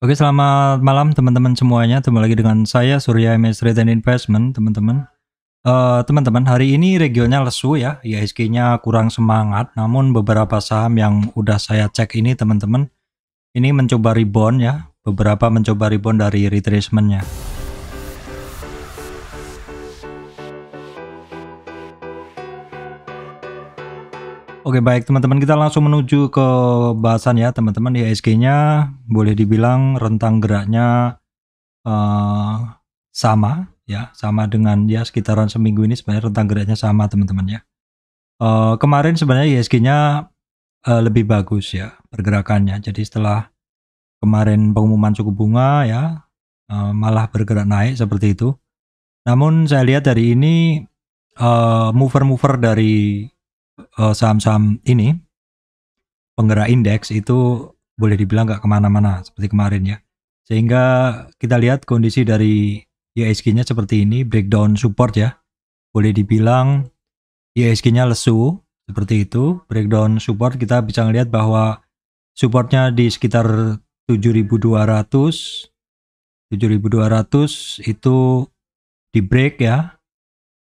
Oke, selamat malam teman-teman semuanya. ketemu lagi dengan saya Surya MS Return Investment, teman-teman. teman eh, teman-teman, hari ini regionnya lesu ya. ya IHSG-nya kurang semangat, namun beberapa saham yang udah saya cek ini, teman-teman, ini mencoba rebound ya. Beberapa mencoba rebound dari retracementnya. Oke baik teman-teman kita langsung menuju ke bahasan ya teman-teman IHSG-nya boleh dibilang rentang geraknya uh, sama ya sama dengan ya sekitaran seminggu ini sebenarnya rentang geraknya sama teman-teman ya. Uh, kemarin sebenarnya IHSG-nya uh, eh, lebih bagus ya pergerakannya. Jadi setelah kemarin pengumuman suku bunga ya uh, malah bergerak naik seperti itu. Namun saya lihat dari ini mover-mover uh, mover -mover dari Eh, saham-saham ini penggerak indeks itu boleh dibilang nggak kemana-mana seperti kemarin ya. Sehingga kita lihat kondisi dari IHSG-nya e seperti ini, breakdown support ya. Boleh dibilang IHSG-nya e lesu seperti itu, breakdown support kita bisa melihat bahwa supportnya di sekitar 7200 7200 itu di break ya.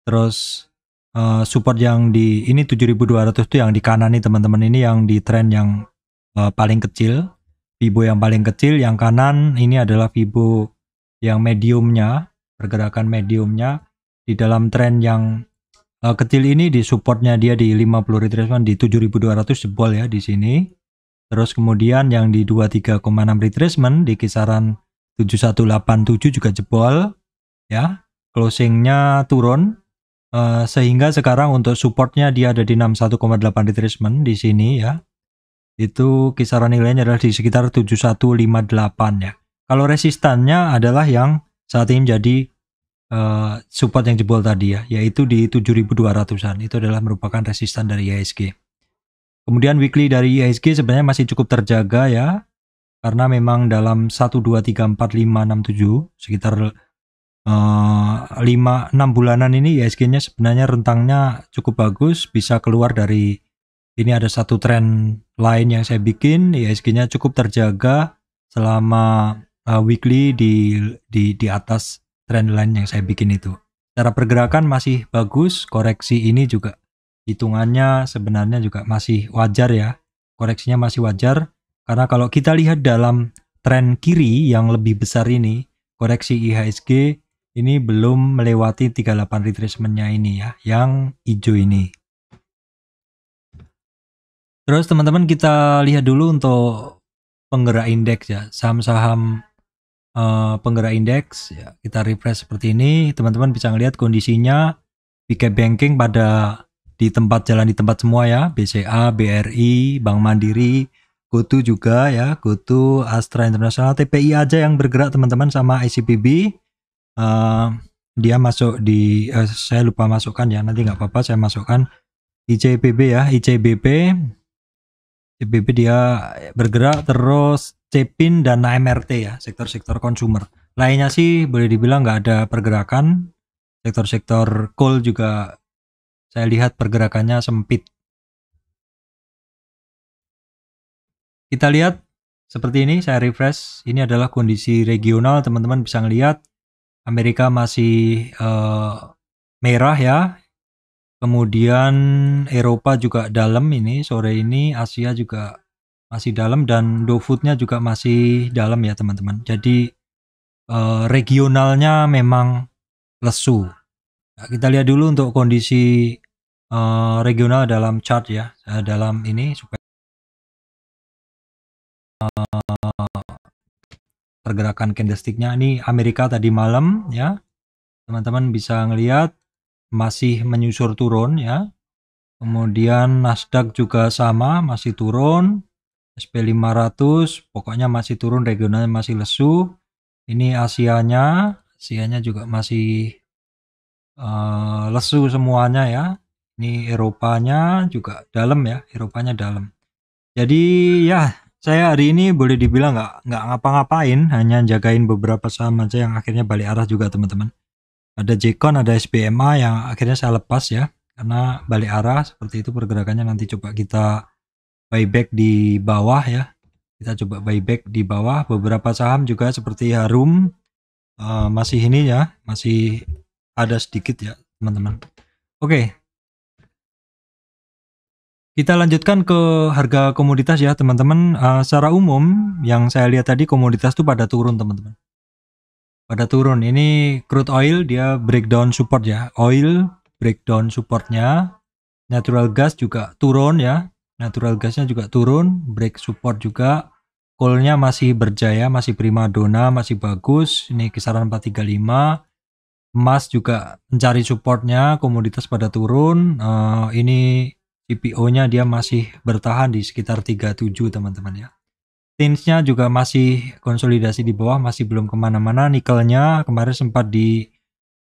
Terus Eh, support yang di ini 7200 itu yang di kanan nih teman-teman ini yang di trend yang uh, paling kecil fibo yang paling kecil yang kanan ini adalah fibo yang mediumnya pergerakan mediumnya di dalam trend yang uh, kecil ini di supportnya dia di 50 retracement di 7200 jebol ya di sini terus kemudian yang di 23,6 retracement di kisaran 7187 juga jebol ya closingnya turun Uh, sehingga sekarang untuk supportnya dia ada di 61,8 retracement di sini ya. Itu kisaran nilainya adalah di sekitar 7158 ya. Kalau resistannya adalah yang saat ini jadi uh, eh, support yang jebol tadi ya, yaitu di 7200-an. Itu adalah merupakan resistan dari IHSG. Kemudian weekly dari IHSG sebenarnya masih cukup terjaga ya. Karena memang dalam 1 2 3 4 5 6 7 sekitar Eh, lima enam bulanan ini ISG-nya sebenarnya rentangnya cukup bagus bisa keluar dari ini ada satu tren lain yang saya bikin ISG-nya cukup terjaga selama uh, weekly di di di atas trend line yang saya bikin itu cara pergerakan masih bagus koreksi ini juga hitungannya sebenarnya juga masih wajar ya koreksinya masih wajar karena kalau kita lihat dalam tren kiri yang lebih besar ini koreksi IHSG ini belum melewati 38 retracementnya ini ya yang hijau ini terus teman-teman kita lihat dulu untuk penggerak indeks ya saham-saham uh, penggerak indeks ya kita refresh seperti ini teman-teman bisa ngelihat kondisinya big banking pada di tempat jalan di tempat semua ya BCA, BRI, Bank Mandiri, GoTo juga ya, GoTo, Astra Internasional, TPI aja yang bergerak teman-teman sama ICBB uh, dia masuk di uh, saya lupa masukkan ya nanti nggak apa-apa saya masukkan ICBB ya ICBP ICBP dia bergerak terus CEPIN dan AMRT ya sektor-sektor konsumer lainnya sih boleh dibilang nggak ada pergerakan sektor-sektor coal juga saya lihat pergerakannya sempit kita lihat seperti ini saya refresh ini adalah kondisi regional teman-teman bisa ngelihat Amerika masih uh, merah ya. Kemudian Eropa juga dalam ini sore ini, Asia juga masih dalam dan Foodnya juga masih dalam ya teman-teman. Jadi uh, regionalnya memang lesu. Nah, kita lihat dulu untuk kondisi uh, regional dalam chart ya, dalam ini supaya uh, pergerakan candlesticknya ini Amerika tadi malam ya teman-teman bisa ngelihat masih menyusur turun ya kemudian Nasdaq juga sama masih turun SP500 pokoknya masih turun regionalnya masih lesu ini Asianya Asianya juga masih uh, lesu semuanya ya ini Eropanya juga dalam ya Eropanya dalam jadi ya saya hari ini boleh dibilang nggak nggak ngapa-ngapain, hanya jagain beberapa saham aja yang akhirnya balik arah juga teman-teman. Ada Jekon, ada SBMA yang akhirnya saya lepas ya, karena balik arah seperti itu pergerakannya nanti coba kita buyback di bawah ya. Kita coba buyback di bawah. Beberapa saham juga seperti Harum uh, masih ini ya, masih ada sedikit ya teman-teman. Oke, okay, kita lanjutkan ke harga komoditas ya teman-teman. Uh, secara umum yang saya lihat tadi komoditas itu pada turun teman-teman. Pada turun. Ini crude oil dia breakdown support ya. Oil breakdown supportnya. Natural gas juga turun ya. Natural gasnya juga turun. Break support juga. Coalnya masih berjaya, masih prima dona, masih bagus. Ini kisaran 435 emas juga mencari supportnya komoditas pada turun uh, ini ipo nya dia masih bertahan di sekitar 37 teman-teman ya. Tinsnya juga masih konsolidasi di bawah, masih belum kemana-mana. Nikelnya kemarin sempat di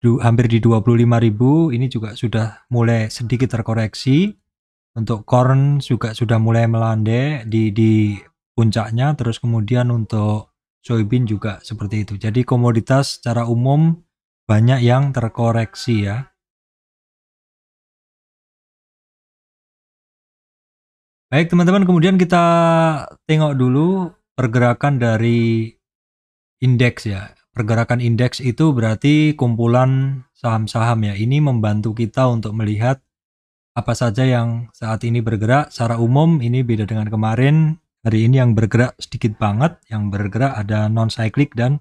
hampir di 25.000, ini juga sudah mulai sedikit terkoreksi. Untuk corn juga sudah mulai melandai di, di puncaknya, terus kemudian untuk soybean juga seperti itu. Jadi komoditas secara umum banyak yang terkoreksi ya. Baik teman-teman, kemudian kita tengok dulu pergerakan dari indeks ya. Pergerakan indeks itu berarti kumpulan saham-saham ya. Ini membantu kita untuk melihat apa saja yang saat ini bergerak. Secara umum ini beda dengan kemarin. Hari ini yang bergerak sedikit banget, yang bergerak ada non-cyclic dan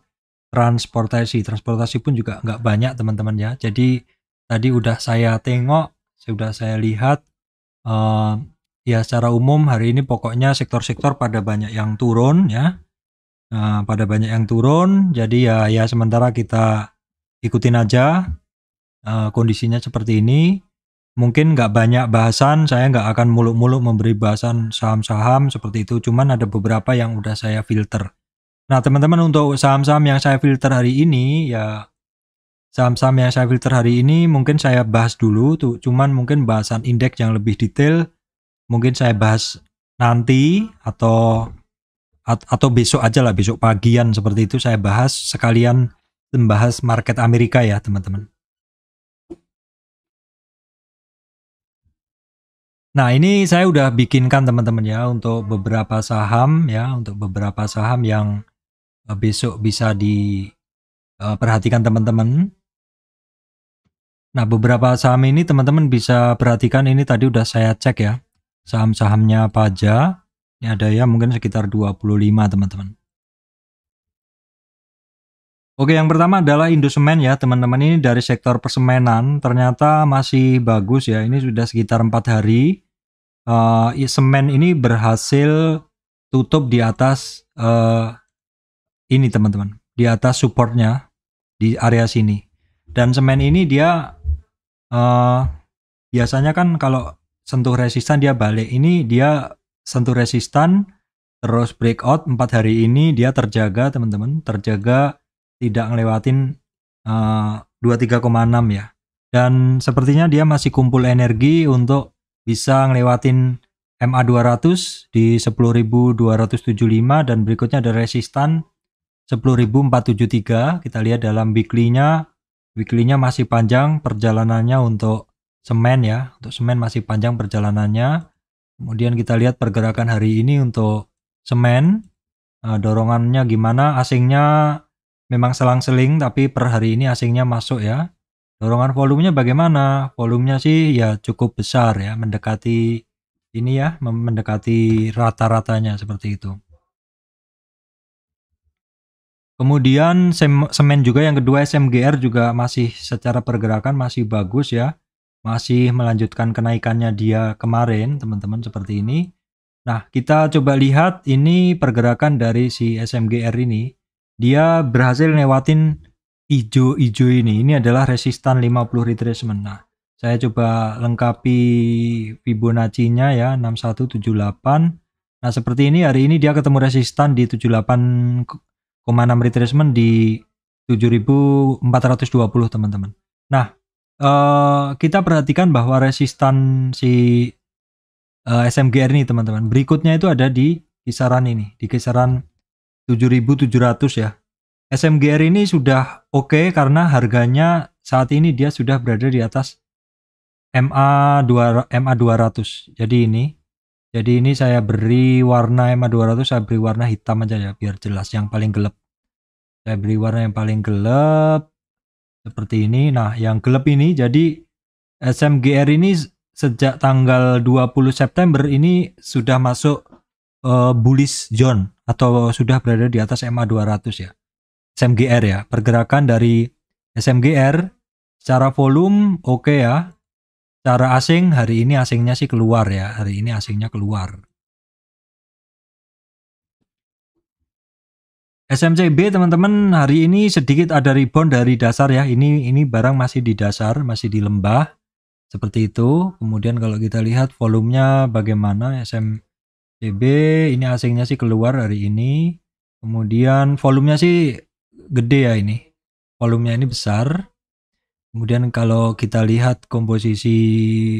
transportasi. Transportasi pun juga nggak banyak teman-teman ya. Jadi tadi udah saya tengok, sudah saya lihat uh, ya secara umum hari ini pokoknya sektor-sektor pada banyak yang turun ya. Nah, pada banyak yang turun, jadi ya ya sementara kita ikutin aja uh, kondisinya seperti ini. Mungkin nggak banyak bahasan, saya nggak akan muluk-muluk memberi bahasan saham-saham seperti itu. Cuman ada beberapa yang udah saya filter. Nah teman-teman untuk saham-saham yang saya filter hari ini ya saham-saham yang saya filter hari ini mungkin saya bahas dulu tuh. Cuman mungkin bahasan indeks yang lebih detail mungkin saya bahas nanti atau atau besok aja lah besok pagian seperti itu saya bahas sekalian membahas market Amerika ya teman-teman. Nah ini saya udah bikinkan teman-teman ya untuk beberapa saham ya untuk beberapa saham yang eh, besok bisa diperhatikan eh, teman-teman. Nah beberapa saham ini teman-teman bisa perhatikan ini tadi udah saya cek ya saham-sahamnya apa aja ini ada ya mungkin sekitar 25 teman-teman. Oke, yang pertama adalah Indosemen ya, teman-teman. Ini dari sektor persemenan, ternyata masih bagus ya. Ini sudah sekitar empat hari. Uh, semen ini berhasil tutup di atas uh, ini teman-teman, di atas supportnya di area sini. Dan semen ini dia uh, biasanya kan kalau sentuh resistan dia balik ini dia sentuh resistan terus breakout empat hari ini dia terjaga teman-teman terjaga tidak ngelewatin uh, eh, 23,6 ya dan sepertinya dia masih kumpul energi untuk bisa ngelewatin MA 200 di 10.275 dan berikutnya ada resistan 10.473 kita lihat dalam weekly-nya weekly-nya masih panjang perjalanannya untuk semen ya. Untuk semen masih panjang perjalanannya. Kemudian kita lihat pergerakan hari ini untuk semen. Eh, dorongannya gimana? Asingnya memang selang-seling tapi per hari ini asingnya masuk ya. Dorongan volumenya bagaimana? Volumenya sih ya cukup besar ya, mendekati ini ya, mendekati rata-ratanya seperti itu. Kemudian semen juga yang kedua SMGR juga masih secara pergerakan masih bagus ya masih melanjutkan kenaikannya dia kemarin teman-teman seperti ini. Nah, kita coba lihat ini pergerakan dari si SMGR ini. Dia berhasil lewatin ijo-ijo ini. Ini adalah resistan 50 retracement. Nah, saya coba lengkapi Fibonacci-nya ya 6178. Nah, seperti ini hari ini dia ketemu resistan di 78,6 retracement di 7420 teman-teman. Nah, uh, kita perhatikan bahwa resistan si uh, eh, SMGR ini teman-teman. Berikutnya itu ada di kisaran ini, di kisaran 7700 ya. SMGR ini sudah oke okay karena harganya saat ini dia sudah berada di atas MA 2 MA 200. Jadi ini jadi ini saya beri warna MA 200 saya beri warna hitam aja ya biar jelas yang paling gelap. Saya beri warna yang paling gelap seperti ini. Nah, yang gelap ini jadi SMGR ini sejak tanggal 20 September ini sudah masuk uh, bullish zone atau sudah berada di atas MA 200 ya. SMGR ya, pergerakan dari SMGR secara volume oke okay ya. Cara asing hari ini asingnya sih keluar ya. Hari ini asingnya keluar. SMCB teman-teman hari ini sedikit ada rebound dari dasar ya. Ini ini barang masih di dasar, masih di lembah. Seperti itu. Kemudian kalau kita lihat volumenya bagaimana SMCB ini asingnya sih keluar hari ini. Kemudian volumenya sih gede ya ini. Volumenya ini besar. Kemudian kalau kita lihat komposisi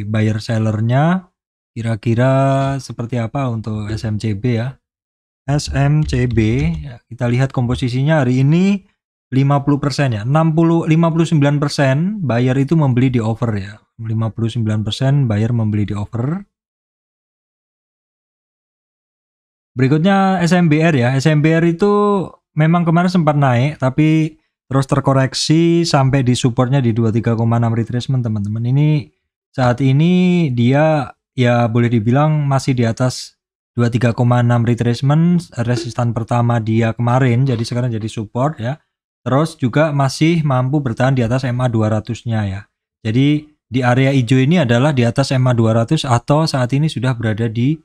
buyer sellernya kira-kira seperti apa untuk SMCB ya SMCB ya. kita lihat komposisinya hari ini 50% ya. 60 59% buyer itu membeli di over ya. 59% buyer membeli di over. Berikutnya SMBR ya. SMBR itu memang kemarin sempat naik tapi terus terkoreksi sampai di supportnya di 23,6 retracement teman-teman. Ini saat ini dia ya boleh dibilang masih di atas 23,6 retracement resistan pertama dia kemarin jadi sekarang jadi support ya. Terus juga masih mampu bertahan di atas MA 200-nya ya. Jadi di area hijau ini adalah di atas MA 200 atau saat ini sudah berada di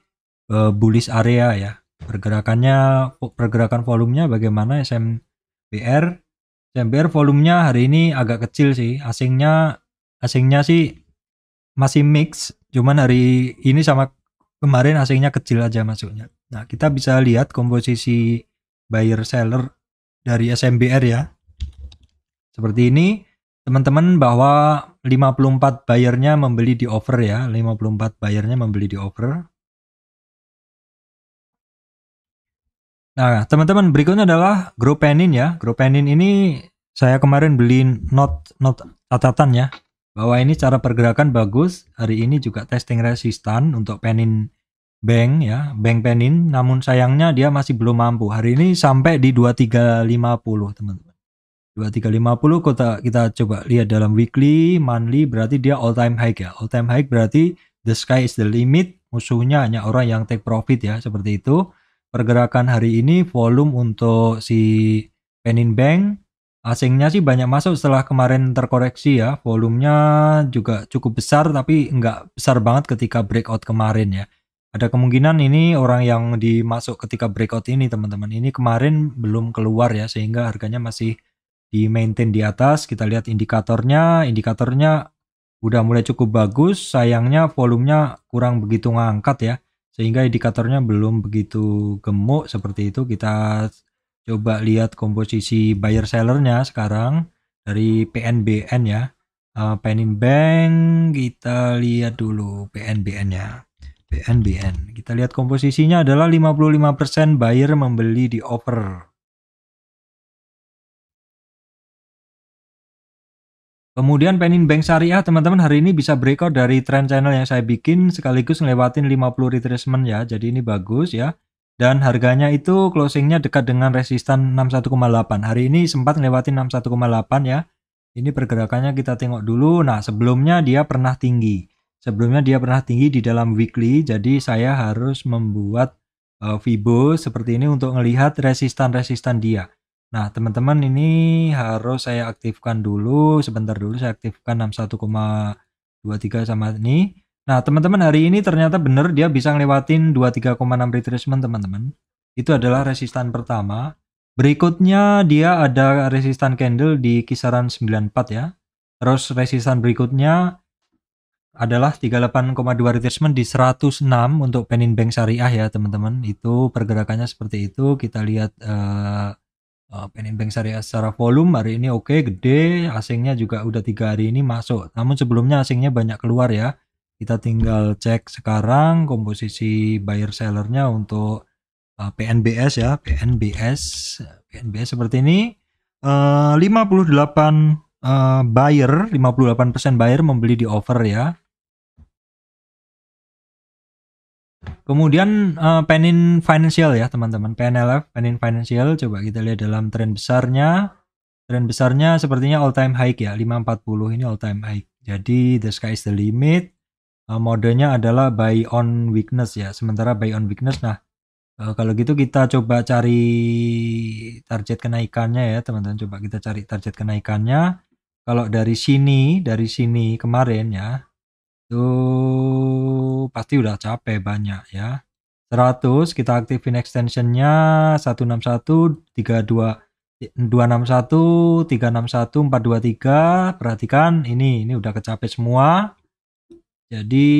e, bullish area ya. Pergerakannya pergerakan volumenya bagaimana SMBR? SMBR volumenya hari ini agak kecil sih. Asingnya asingnya sih masih mix, cuman hari ini sama kemarin asingnya kecil aja masuknya. Nah, kita bisa lihat komposisi buyer seller dari SMBR ya. Seperti ini, teman-teman bahwa 54 buyernya membeli di over ya, 54 buyernya membeli di over. Nah, teman-teman berikutnya adalah Penin ya. Penin ini saya kemarin beli not not catatan ya bahwa ini cara pergerakan bagus. Hari ini juga testing resistan untuk penin bank ya, bank penin. Namun sayangnya dia masih belum mampu. Hari ini sampai di 2350 teman-teman. 2350 kita kita coba lihat dalam weekly, monthly berarti dia all time high ya. All time high berarti the sky is the limit. Musuhnya hanya orang yang take profit ya, seperti itu. Pergerakan hari ini volume untuk si Penin Bank Asingnya sih banyak masuk setelah kemarin terkoreksi ya. Volumenya juga cukup besar tapi nggak besar banget ketika breakout kemarin ya. Ada kemungkinan ini orang yang dimasuk ketika breakout ini teman-teman. Ini kemarin belum keluar ya sehingga harganya masih di maintain di atas. Kita lihat indikatornya. Indikatornya udah mulai cukup bagus. Sayangnya volumenya kurang begitu ngangkat ya. Sehingga indikatornya belum begitu gemuk seperti itu. Kita coba lihat komposisi buyer sellernya sekarang dari PNBN ya uh, eh, Penin Bank kita lihat dulu PNBN nya PNBN kita lihat komposisinya adalah 55% buyer membeli di offer Kemudian Penin Bank Syariah teman-teman hari ini bisa breakout dari trend channel yang saya bikin sekaligus ngelewatin 50 retracement ya. Jadi ini bagus ya dan harganya itu closingnya dekat dengan resistan 61,8 hari ini sempat melewati 61,8 ya ini pergerakannya kita tengok dulu nah sebelumnya dia pernah tinggi sebelumnya dia pernah tinggi di dalam weekly jadi saya harus membuat uh, e, Fibo seperti ini untuk melihat resistan-resistan dia nah teman-teman ini harus saya aktifkan dulu sebentar dulu saya aktifkan 61,23 sama ini Nah, teman-teman hari ini ternyata benar dia bisa ngelewatin 23,6 retracement teman-teman. Itu adalah resistan pertama. Berikutnya dia ada resistan candle di kisaran 94 ya. Terus resistan berikutnya adalah 38,2 retracement di 106 untuk Penin Bank Syariah ya teman-teman. Itu pergerakannya seperti itu. Kita lihat uh, eh, uh, eh, Penin Bank Syariah secara volume hari ini oke okay, gede. Asingnya juga udah tiga hari ini masuk. Namun sebelumnya asingnya banyak keluar ya. Kita tinggal cek sekarang komposisi buyer sellernya untuk uh, eh, PNBS ya, PNBS. PNBS seperti ini uh, 58 uh, buyer, 58% buyer membeli di offer ya. Kemudian uh, eh, Penin Financial ya teman-teman, PNLF, Penin Financial coba kita lihat dalam tren besarnya. Tren besarnya sepertinya all time high ya, 540 ini all time high. Jadi the sky is the limit uh, modenya adalah buy on weakness ya. Sementara buy on weakness nah uh, kalau gitu kita coba cari target kenaikannya ya, teman-teman. Coba kita cari target kenaikannya. Kalau dari sini, dari sini kemarin ya. tuh pasti udah capek banyak ya. 100 kita aktifin extensionnya 161 32 261, 361, 423. Perhatikan ini ini udah kecapek semua. Jadi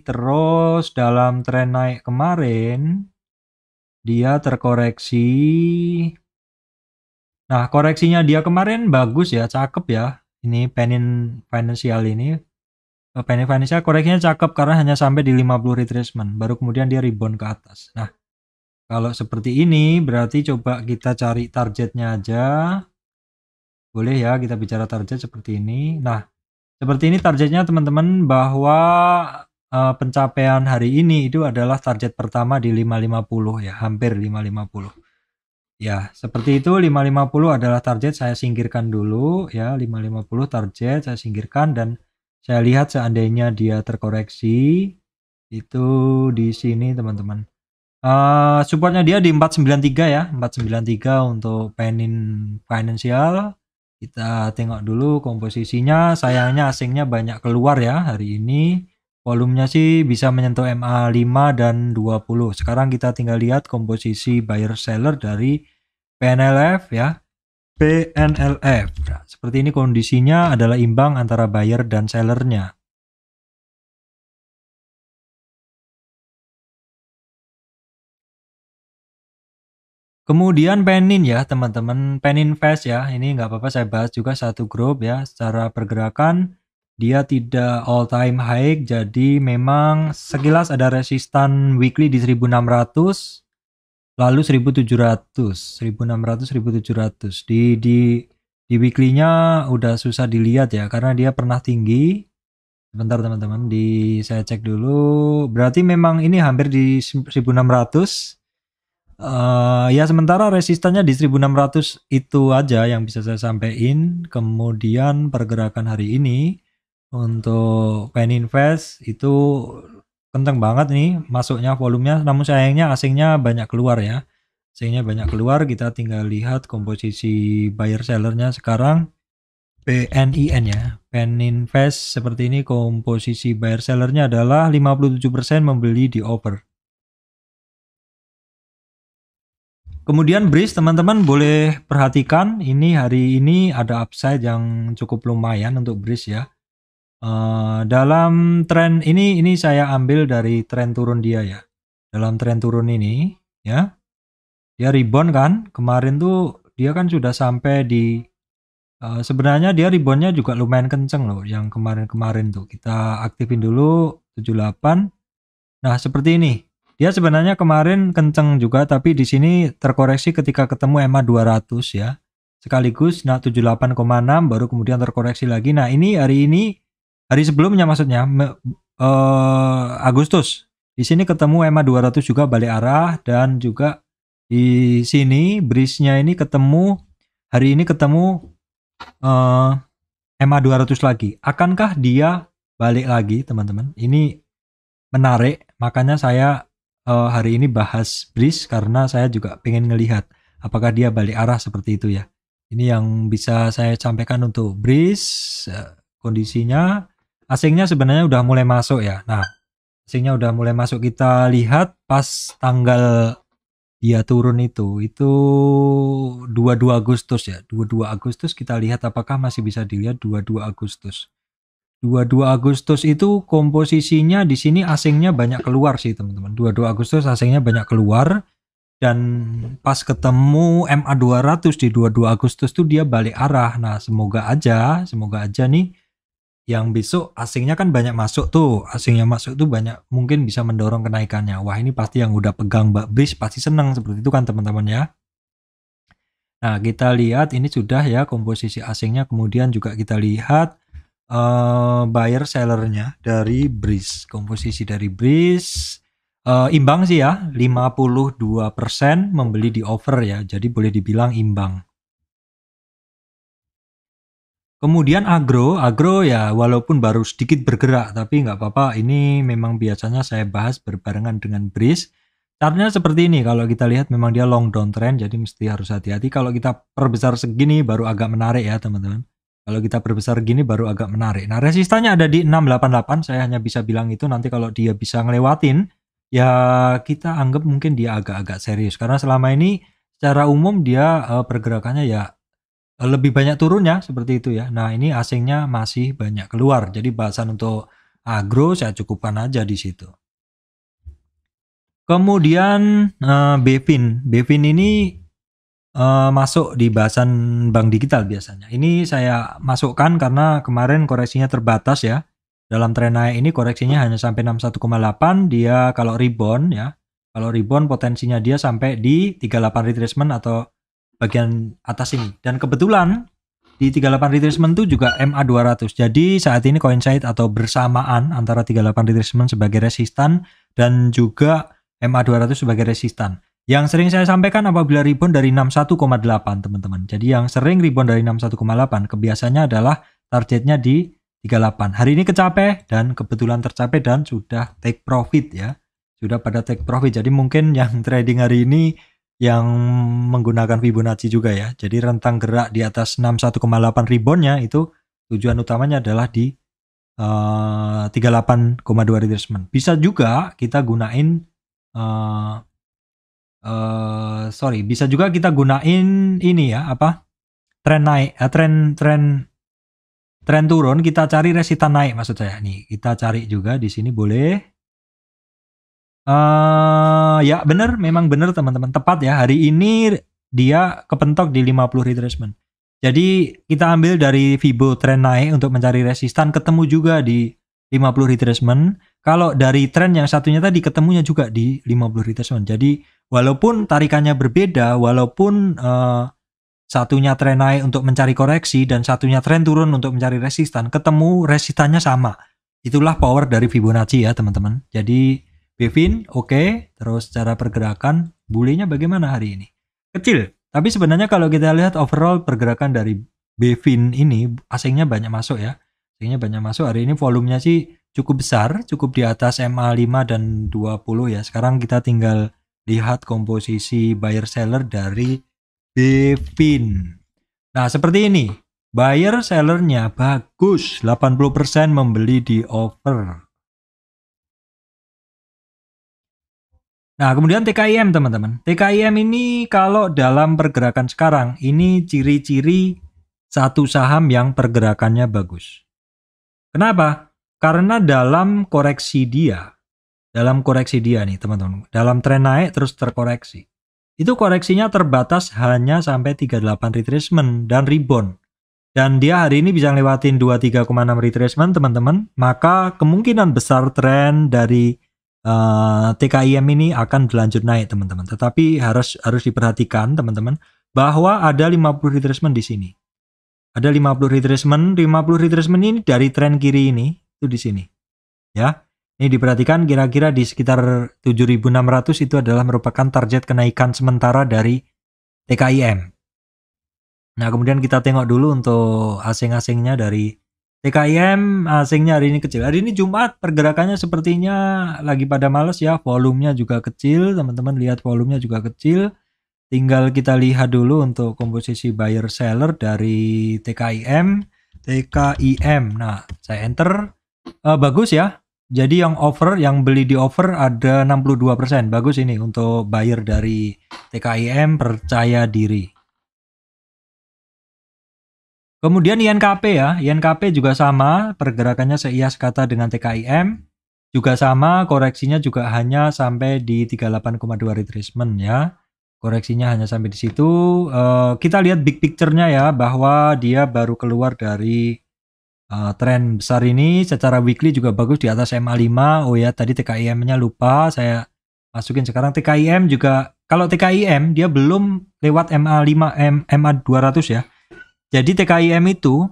terus dalam tren naik kemarin dia terkoreksi. Nah, koreksinya dia kemarin bagus ya, cakep ya. Ini Penin Financial ini. Eh, Penin Financial koreksinya cakep karena hanya sampai di 50 retracement, baru kemudian dia rebound ke atas. Nah, kalau seperti ini berarti coba kita cari targetnya aja. Boleh ya kita bicara target seperti ini. Nah, seperti ini targetnya teman-teman bahwa uh, pencapaian hari ini itu adalah target pertama di 550 ya, hampir 550. Ya, seperti itu 550 adalah target saya singkirkan dulu ya, 550 target saya singkirkan dan saya lihat seandainya dia terkoreksi itu di sini teman-teman. Uh, supportnya dia di 493 ya, 493 untuk Penin Financial kita tengok dulu komposisinya. Sayangnya asingnya banyak keluar ya hari ini. Volumenya sih bisa menyentuh MA 5 dan 20. Sekarang kita tinggal lihat komposisi buyer seller dari PNLF ya. PNLF. Nah, seperti ini kondisinya adalah imbang antara buyer dan sellernya. Kemudian Penin ya teman-teman, Penin fast ya, ini nggak apa-apa saya bahas juga satu grup ya, secara pergerakan dia tidak all time high, jadi memang sekilas ada resistan weekly di 1600, lalu 1700, 1600, 1700. Di di di weekly-nya udah susah dilihat ya, karena dia pernah tinggi. Sebentar teman-teman, di saya cek dulu. Berarti memang ini hampir di 1600 Uh, ya sementara resistannya di 1600 itu aja yang bisa saya sampaikan. Kemudian pergerakan hari ini untuk pen invest itu kenceng banget nih masuknya volumenya. Namun sayangnya asingnya banyak keluar ya. Asingnya banyak keluar. Kita tinggal lihat komposisi buyer sellernya sekarang. PNIN ya. Pen invest seperti ini komposisi buyer sellernya adalah 57% membeli di over. Kemudian Breeze teman-teman boleh perhatikan ini hari ini ada upside yang cukup lumayan untuk Breeze ya. Uh, dalam tren ini ini saya ambil dari tren turun dia ya. Dalam tren turun ini ya. Dia rebound kan? Kemarin tuh dia kan sudah sampai di uh, sebenarnya dia reboundnya juga lumayan kenceng loh yang kemarin-kemarin tuh. Kita aktifin dulu 78. Nah, seperti ini. Dia sebenarnya kemarin kenceng juga tapi di sini terkoreksi ketika ketemu EMA 200 ya. Sekaligus nah 78,6 baru kemudian terkoreksi lagi. Nah, ini hari ini hari sebelumnya maksudnya me, eh, Agustus. Di sini ketemu EMA 200 juga balik arah dan juga di sini bridge-nya ini ketemu hari ini ketemu uh, EMA 200 lagi. Akankah dia balik lagi, teman-teman? Ini menarik, makanya saya uh, hari ini bahas Breeze karena saya juga pengen ngelihat apakah dia balik arah seperti itu ya. Ini yang bisa saya sampaikan untuk Breeze uh, kondisinya asingnya sebenarnya udah mulai masuk ya. Nah, asingnya udah mulai masuk kita lihat pas tanggal dia turun itu itu 22 Agustus ya. 22 Agustus kita lihat apakah masih bisa dilihat 22 Agustus. 22 Agustus itu komposisinya di sini asingnya banyak keluar sih teman-teman. 22 Agustus asingnya banyak keluar dan pas ketemu MA200 di 22 Agustus tuh dia balik arah. Nah, semoga aja, semoga aja nih yang besok asingnya kan banyak masuk tuh. Asingnya masuk tuh banyak mungkin bisa mendorong kenaikannya. Wah, ini pasti yang udah pegang Mbak Bris pasti senang seperti itu kan teman-teman ya. Nah, kita lihat ini sudah ya komposisi asingnya kemudian juga kita lihat uh, buyer sellernya dari Breeze komposisi dari Breeze uh, imbang sih ya 52% membeli di over ya jadi boleh dibilang imbang kemudian agro agro ya walaupun baru sedikit bergerak tapi nggak apa-apa ini memang biasanya saya bahas berbarengan dengan Breeze Caranya seperti ini, kalau kita lihat memang dia long downtrend, jadi mesti harus hati-hati. Kalau kita perbesar segini baru agak menarik ya teman-teman. Kalau kita berbesar gini baru agak menarik. Nah, resistanya ada di 688. Saya hanya bisa bilang itu nanti kalau dia bisa ngelewatin ya kita anggap mungkin dia agak-agak serius karena selama ini secara umum dia uh, pergerakannya ya uh, lebih banyak turunnya seperti itu ya. Nah, ini asingnya masih banyak keluar. Jadi bahasan untuk agro saya cukupkan aja di situ. Kemudian uh, Bevin. Bevin ini Eh, masuk di bahasan bank digital biasanya. Ini saya masukkan karena kemarin koreksinya terbatas ya. Dalam tren naik ini koreksinya hanya sampai 61,8. Dia kalau rebound ya, kalau rebound potensinya dia sampai di 38 retracement atau bagian atas ini. Dan kebetulan di 38 retracement itu juga MA200. Jadi saat ini coincide atau bersamaan antara 38 retracement sebagai resistan dan juga MA200 sebagai resistan. Yang sering saya sampaikan apabila rebound dari 61,8 teman-teman. Jadi yang sering rebound dari 61,8 kebiasaannya adalah targetnya di 38. Hari ini kecapek dan kebetulan tercapai dan sudah take profit ya. Sudah pada take profit. Jadi mungkin yang trading hari ini yang menggunakan Fibonacci juga ya. Jadi rentang gerak di atas 61,8 reboundnya itu tujuan utamanya adalah di eh, uh, 38,2 retracement. Bisa juga kita gunain uh, uh, sorry bisa juga kita gunain ini ya apa tren naik eh, tren tren tren turun kita cari resistan naik maksud saya nih kita cari juga di sini boleh uh, ya bener memang bener teman-teman tepat ya hari ini dia kepentok di 50 retracement jadi kita ambil dari Fibo trend naik untuk mencari resistan ketemu juga di 50 retracement. Kalau dari trend yang satunya tadi ketemunya juga di 50 retracement. Jadi Walaupun tarikannya berbeda, walaupun uh, satunya tren naik untuk mencari koreksi dan satunya tren turun untuk mencari resistan, ketemu resistannya sama. Itulah power dari Fibonacci ya teman-teman. Jadi Bevin oke, okay. terus cara pergerakan bulinya bagaimana hari ini? Kecil, tapi sebenarnya kalau kita lihat overall pergerakan dari Bevin ini asingnya banyak masuk ya. Asingnya banyak masuk hari ini volumenya sih cukup besar, cukup di atas MA 5 dan 20 ya. Sekarang kita tinggal lihat komposisi buyer seller dari Bevin. Nah, seperti ini. Buyer sellernya bagus, 80% membeli di over. Nah, kemudian TKIM teman-teman. TKIM ini kalau dalam pergerakan sekarang, ini ciri-ciri satu saham yang pergerakannya bagus. Kenapa? Karena dalam koreksi dia, dalam koreksi dia nih teman-teman. Dalam tren naik terus terkoreksi. Itu koreksinya terbatas hanya sampai 38 retracement dan rebound. Dan dia hari ini bisa ngelewatin 23,6 retracement teman-teman. Maka kemungkinan besar tren dari uh, eh, TKIM ini akan berlanjut naik teman-teman. Tetapi harus harus diperhatikan teman-teman bahwa ada 50 retracement di sini. Ada 50 retracement, 50 retracement ini dari tren kiri ini, itu di sini. Ya. Ini diperhatikan kira-kira di sekitar 7.600 itu adalah merupakan target kenaikan sementara dari TKIM. Nah, kemudian kita tengok dulu untuk asing-asingnya dari TKIM asingnya hari ini kecil. Hari ini Jumat pergerakannya sepertinya lagi pada males ya. Volumenya juga kecil, teman-teman lihat volumenya juga kecil. Tinggal kita lihat dulu untuk komposisi buyer seller dari TKIM. TKIM. Nah, saya enter. Uh, bagus ya jadi yang over, yang beli di over ada 62%. Bagus ini untuk buyer dari TKIM percaya diri. Kemudian INKP ya, INKP juga sama, pergerakannya seias kata dengan TKIM. Juga sama, koreksinya juga hanya sampai di 38,2 retracement ya. Koreksinya hanya sampai di situ. Uh, kita lihat big picture-nya ya, bahwa dia baru keluar dari uh, tren besar ini secara weekly juga bagus di atas MA5. Oh ya, tadi TKIM-nya lupa saya masukin sekarang TKIM juga kalau TKIM dia belum lewat MA5 M, MA200 ya. Jadi TKIM itu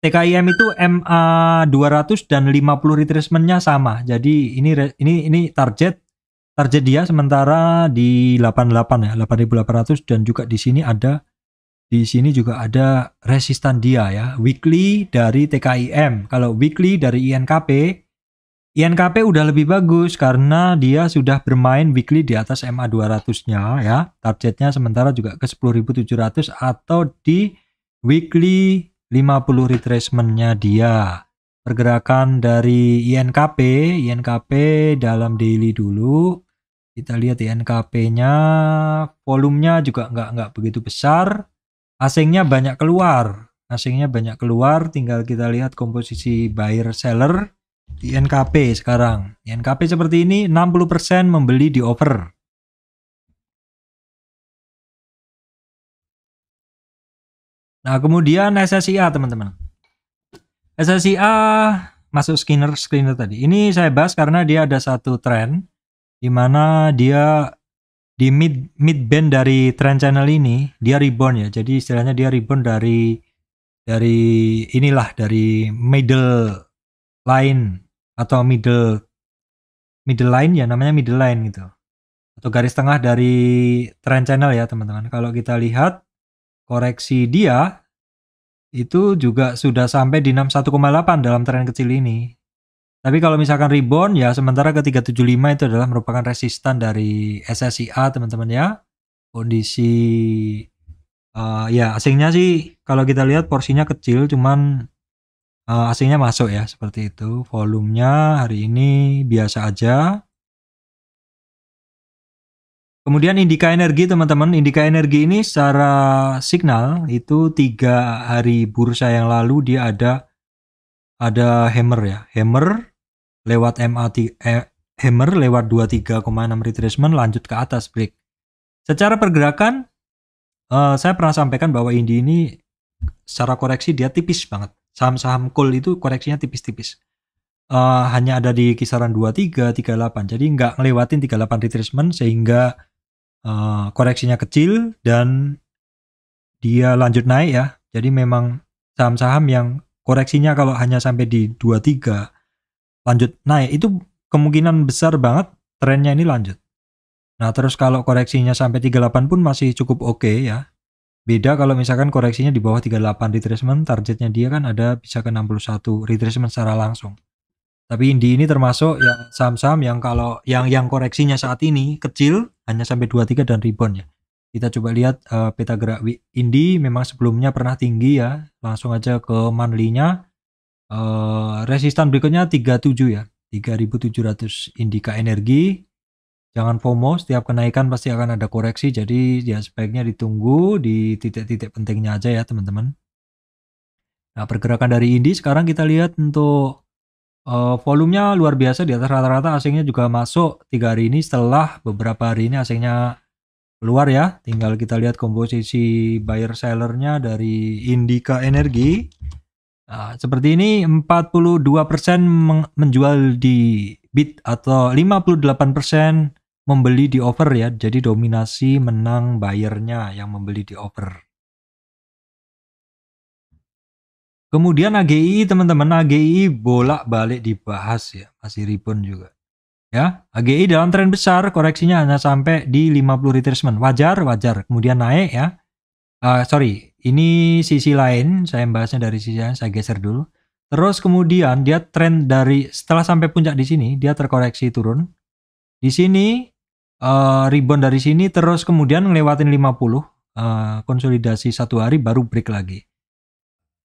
TKIM itu MA 200 dan 50 retracement-nya sama. Jadi ini ini ini target target dia sementara di 88 ya, 8800 dan juga di sini ada di sini juga ada resistan dia ya, weekly dari TKIM. Kalau weekly dari INKP, INKP udah lebih bagus karena dia sudah bermain weekly di atas MA 200-nya ya. Targetnya sementara juga ke 10.700 atau di weekly 50 retracement-nya dia. Pergerakan dari INKP, INKP dalam daily dulu. Kita lihat INKP-nya, volumenya juga nggak nggak begitu besar asingnya banyak keluar asingnya banyak keluar tinggal kita lihat komposisi buyer seller di NKP sekarang di NKP seperti ini 60% membeli di over Nah, kemudian SSIA, teman-teman. SSIA masuk Skinner Skinner tadi. Ini saya bahas karena dia ada satu tren di mana dia di mid mid band dari Trend Channel ini dia rebound ya. Jadi istilahnya dia rebound dari dari inilah dari middle line atau middle middle line ya namanya middle line gitu. Atau garis tengah dari Trend Channel ya teman-teman. Kalau kita lihat koreksi dia itu juga sudah sampai di 61,8 dalam tren kecil ini. Tapi kalau misalkan rebound ya sementara ke 375 itu adalah merupakan resistan dari SSIA teman-teman ya. Kondisi uh, ya asingnya sih kalau kita lihat porsinya kecil cuman uh, asingnya masuk ya seperti itu. Volumenya hari ini biasa aja. Kemudian indika energi teman-teman, indika energi ini secara signal itu tiga hari bursa yang lalu dia ada ada hammer ya, hammer lewat MRT eh, hammer lewat 23,6 retracement lanjut ke atas break. Secara pergerakan uh, saya pernah sampaikan bahwa Indi ini secara koreksi dia tipis banget. Saham-saham coal itu koreksinya tipis-tipis. Uh, hanya ada di kisaran 23, 38. Jadi nggak ngelewatin 38 retracement sehingga uh, koreksinya kecil dan dia lanjut naik ya. Jadi memang saham-saham yang koreksinya kalau hanya sampai di 23 lanjut naik itu kemungkinan besar banget trennya ini lanjut. Nah terus kalau koreksinya sampai 38 pun masih cukup oke okay ya. Beda kalau misalkan koreksinya di bawah 38 retracement, targetnya dia kan ada bisa ke 61 retracement secara langsung. Tapi Indi ini termasuk yang saham-saham yang kalau yang yang koreksinya saat ini kecil hanya sampai 23 dan rebound ya. Kita coba lihat uh, peta gerak Indi memang sebelumnya pernah tinggi ya, langsung aja ke manlinya Uh, resistan berikutnya 37 ya, 3700 indika energi. Jangan FOMO, setiap kenaikan pasti akan ada koreksi, jadi ya sebaiknya ditunggu di titik-titik pentingnya aja ya teman-teman. Nah pergerakan dari Indi sekarang kita lihat untuk uh, volumenya luar biasa di atas rata-rata asingnya juga masuk tiga hari ini setelah beberapa hari ini asingnya keluar ya. Tinggal kita lihat komposisi buyer sellernya dari Indika Energi. Nah, seperti ini 42% menjual di bid atau 58% membeli di over ya. Jadi dominasi menang bayarnya yang membeli di over. Kemudian AGI teman-teman, AGI bolak-balik dibahas ya, masih ribon juga. Ya, AGI dalam tren besar, koreksinya hanya sampai di 50 retracement. Wajar, wajar. Kemudian naik ya. Uh, sorry, ini sisi lain, saya bahasnya dari sisi lain, saya geser dulu. Terus kemudian dia tren dari setelah sampai puncak di sini, dia terkoreksi turun. Di sini uh, rebound dari sini terus kemudian ngelewatin 50 uh, eh, konsolidasi satu hari baru break lagi.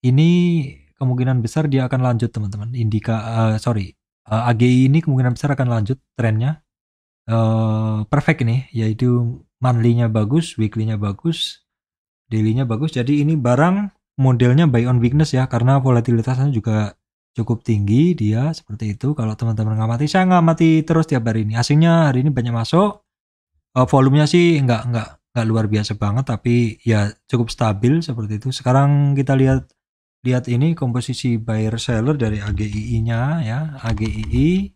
Ini kemungkinan besar dia akan lanjut teman-teman. Indika uh, sorry uh, AGI ini kemungkinan besar akan lanjut trennya. Uh, perfect nih, yaitu monthly-nya bagus, weekly-nya bagus, dailynya bagus jadi ini barang modelnya buy on weakness ya karena volatilitasnya juga cukup tinggi dia seperti itu kalau teman-teman ngamati saya ngamati terus tiap hari ini asingnya hari ini banyak masuk uh, volumenya sih nggak nggak nggak luar biasa banget tapi ya cukup stabil seperti itu sekarang kita lihat lihat ini komposisi buyer seller dari AGII nya ya AGII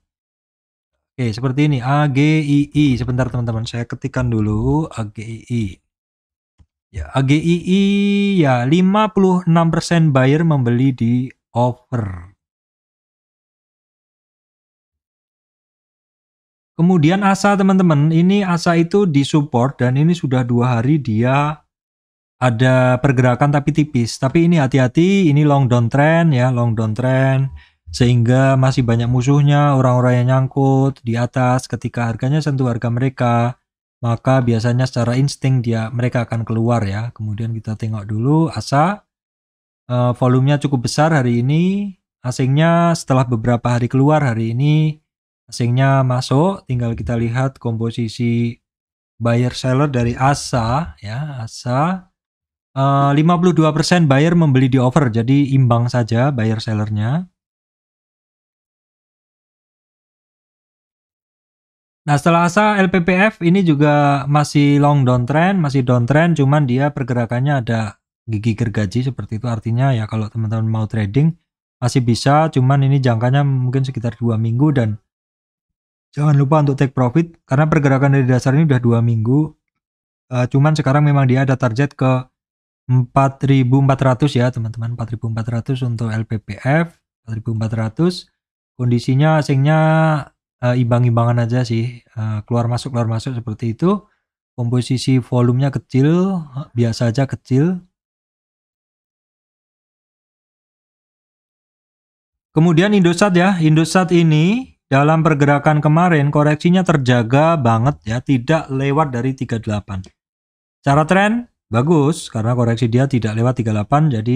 Oke, seperti ini AGII. Sebentar teman-teman, saya ketikkan dulu AGII. Ya, AGII ya 56% buyer membeli di over. Kemudian ASA teman-teman, ini ASA itu di support dan ini sudah dua hari dia ada pergerakan tapi tipis. Tapi ini hati-hati, ini long downtrend ya, long downtrend sehingga masih banyak musuhnya, orang-orang yang nyangkut di atas ketika harganya sentuh harga mereka maka biasanya secara insting dia mereka akan keluar ya. Kemudian kita tengok dulu ASA e, volumenya cukup besar hari ini. Asingnya setelah beberapa hari keluar hari ini asingnya masuk. Tinggal kita lihat komposisi buyer seller dari ASA ya, ASA eh, dua 52% buyer membeli di over jadi imbang saja buyer sellernya. Nah setelah ASA LPPF ini juga masih long downtrend, masih downtrend, cuman dia pergerakannya ada gigi gergaji seperti itu. Artinya ya kalau teman-teman mau trading masih bisa, cuman ini jangkanya mungkin sekitar dua minggu dan jangan lupa untuk take profit karena pergerakan dari dasar ini udah dua minggu. Uh, cuman sekarang memang dia ada target ke 4400 ya teman-teman, 4400 untuk LPPF, 4400. Kondisinya asingnya uh, eh, imbang-imbangan aja sih uh, keluar masuk keluar masuk seperti itu komposisi volumenya kecil eh, biasa aja kecil kemudian Indosat ya Indosat ini dalam pergerakan kemarin koreksinya terjaga banget ya tidak lewat dari 38 cara tren bagus karena koreksi dia tidak lewat 38 jadi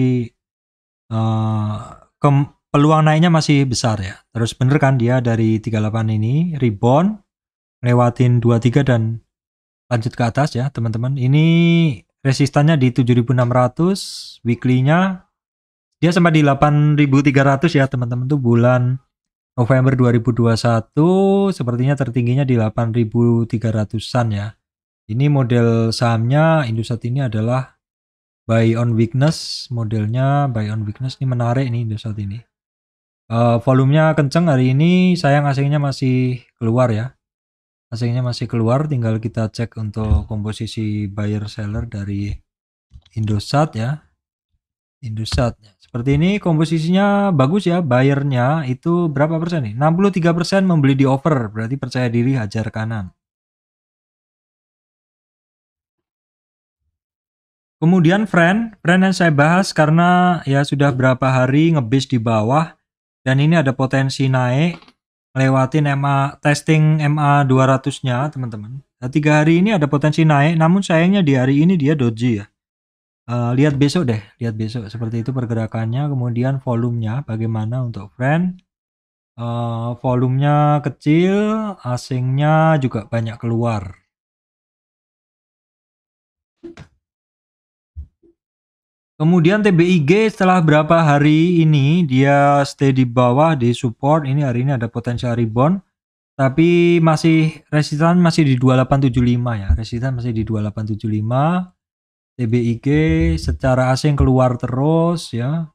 uh, peluang naiknya masih besar ya. Terus bener kan dia dari 38 ini rebound lewatin 23 dan lanjut ke atas ya teman-teman. Ini resistannya di 7600, weekly-nya dia sempat di 8300 ya teman-teman tuh bulan November 2021 sepertinya tertingginya di 8300-an ya. Ini model sahamnya Indosat ini adalah buy on weakness modelnya buy on weakness ini menarik nih Indosat ini Uh, volumenya kenceng hari ini. Sayang asingnya masih keluar ya. Asingnya masih keluar. Tinggal kita cek untuk komposisi buyer seller dari Indosat ya. Indosat. Seperti ini komposisinya bagus ya. Bayarnya itu berapa persen nih? 63 persen membeli di over. Berarti percaya diri hajar kanan. Kemudian friend, friend yang saya bahas karena ya sudah berapa hari ngebis di bawah dan ini ada potensi naik lewatin MA testing MA 200-nya teman-teman. Nah, tiga hari ini ada potensi naik, namun sayangnya di hari ini dia doji ya. Uh, lihat besok deh, lihat besok seperti itu pergerakannya, kemudian volumenya bagaimana untuk friend. Uh, volumenya kecil, asingnya juga banyak keluar. Kemudian TBIG setelah berapa hari ini dia stay di bawah di support. Ini hari ini ada potensial rebound. Tapi masih resisten masih di 2875 ya. Resisten masih di 2875. TBIG secara asing keluar terus ya.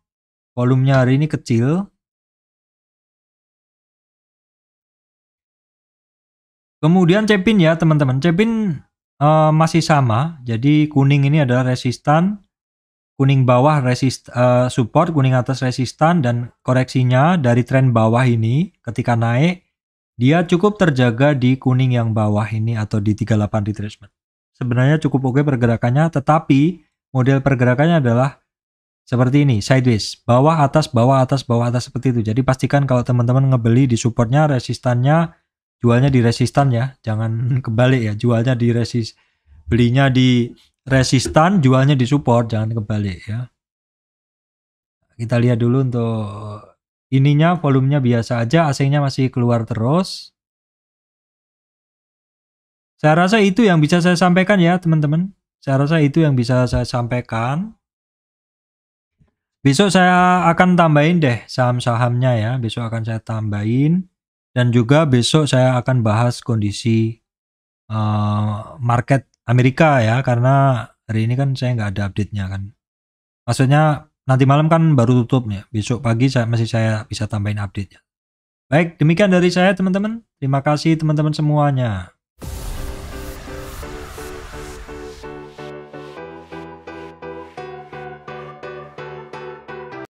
Volumenya hari ini kecil. Kemudian Cepin ya teman-teman. Cepin uh, masih sama. Jadi kuning ini adalah resistan kuning bawah resist uh, support, kuning atas resistan dan koreksinya dari tren bawah ini ketika naik dia cukup terjaga di kuning yang bawah ini atau di 38 retracement. Sebenarnya cukup oke pergerakannya tetapi model pergerakannya adalah seperti ini, sideways, bawah atas bawah atas bawah atas seperti itu. Jadi pastikan kalau teman-teman ngebeli di supportnya, resistannya jualnya di resistan ya, jangan kebalik ya, jualnya di resist belinya di resistan jualnya di support jangan kebalik ya kita lihat dulu untuk ininya volumenya biasa aja AC-nya masih keluar terus saya rasa itu yang bisa saya sampaikan ya teman-teman saya rasa itu yang bisa saya sampaikan besok saya akan tambahin deh saham-sahamnya ya besok akan saya tambahin dan juga besok saya akan bahas kondisi uh, market Amerika ya karena hari ini kan saya nggak ada update-nya kan. Maksudnya nanti malam kan baru tutup nih. Besok pagi saya masih saya bisa tambahin update-nya. Baik, demikian dari saya teman-teman. Terima kasih teman-teman semuanya.